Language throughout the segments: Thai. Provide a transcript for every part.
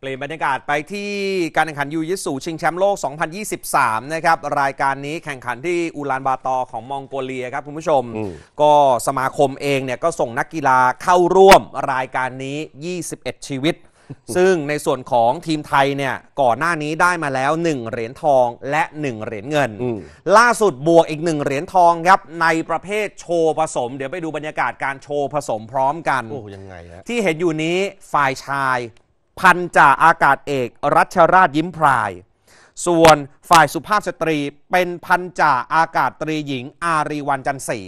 เปลี่ยนบรรยากาศไปที่การแข่งขันยูยิสูชิงแชมป์โลก 2023นะครับรายการนี้แข่งขันที่อูลานบาตอของมองโกเลียครับคุณผู้ชม ก็สมาคมเองเนี่ยก็ส่งนักกีฬาเข้าร่วมรายการนี้ 21 ชีวิต ซึ่งในส่วนของทีมไทยเนี่ยก่อนหน้านี้ได้มาแล้ว 1 เหรียญทองและ 1 เหรียญเงิน ล่าสุดบวกอีก 1 เหรียญทองครับ ในประเภทโชว์ผสม เดี๋ยวไปดูบรรยากาศการโชว์ผสมพร้อมกันโอ้ยังไงฮะที่เห็นอยู่นี้ฝ่ายชายพันจ่าอากาศเอกรัชราชยิ้มพราย ส่วนฝ่ายสุภาพสตรีเป็นพันจ่าอากาศตรีหญิงอารีวันจันศรี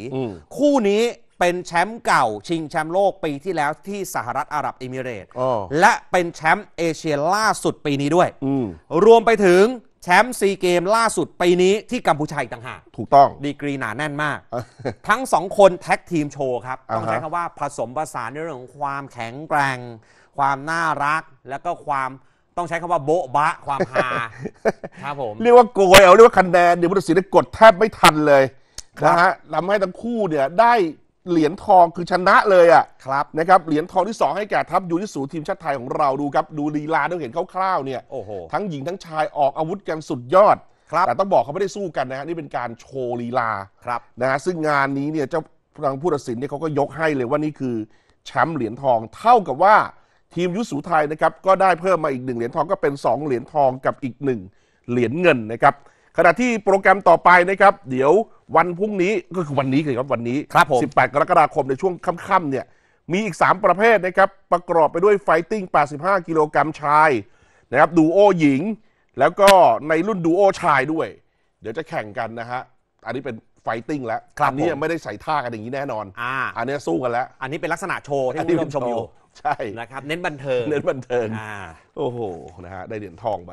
คู่นี้เป็นแชมป์เก่าชิงแชมป์โลกปีที่แล้วที่สหรัฐอาหรับเอมิเรตส์และเป็นแชมป์เอเชียล่าสุดปีนี้ด้วยรวมไปถึงแชมป์ซีเกมล่าสุดปีนี้ที่กัมพูชาอีกต่างหากถูกต้องดีกรีหนาแน่นมาก ทั้งสองคนแท็กทีมโชว์ครับต้องใช้คำว่าผสมผสานในเรื่องของความแข็งแกร่งความน่ารักแล้วก็ความต้องใช้คำว่าโบ๊ะบะความฮาครับผมเรียกว่าโกยเอาเรียกว่าคะแนนเดี๋ยวพุทธศิลป์กดแทบไม่ทันเลยนะฮะทำให้ทั้งคู่เนี่ยได้เหรียญทองคือชนะเลยอ่ะครับนะครับเหรียญทองที่2ให้แก่ทัพยูนิสูทีมชาติไทยของเราดูครับดูลีลาดูเราเห็นคร่าวๆเนี่ยโอ้โหทั้งหญิงทั้งชายออกอาวุธกันสุดยอดครับแต่ต้องบอกเขาไม่ได้สู้กันนะฮะนี่เป็นการโชว์ลีลาครับนะฮะซึ่งงานนี้เนี่ยเจ้าทางผู้ตัดสินเนี่ยเขาก็ยกให้เลยว่านี่คือแชมป์เหรียญทองเท่ากับว่าทีมยุสูไทยนะครับก็ได้เพิ่มมาอีกหนึ่งเหรียญทองก็เป็น 2 เหรียญทองกับอีก 1 เหรียญเงินนะครับ ขณะที่โปรแกรมต่อไปนะครับ เดี๋ยววันพรุ่งนี้ก็คือวันนี้เลยครับวันนี้ครับผม18 กรกฎาคมในช่วงค่ำๆเนี่ย มีอีก 3 ประเภทนะครับประกอบไปด้วยไฟติ้ง 85กิโลกรัมชายนะครับดูโอหญิง แล้วก็ในรุ่นดูโอชายด้วย เดี๋ยวจะแข่งกันนะฮะอันนี้เป็นไฟติ้งแล้วครันนี้ไม่ได้ใส่ท่ากันอย่างนี้แน่นอนอ่าอันนี้สู้กันแล้วอันนี้เป็นลักษณะโชว์ที่ผู้ชมชมอยู่ใช่ นะครับ เน้นบันเทิงเน้นบันเทิง อ่า โอ้โห นะฮะ ได้เหรียญทองไป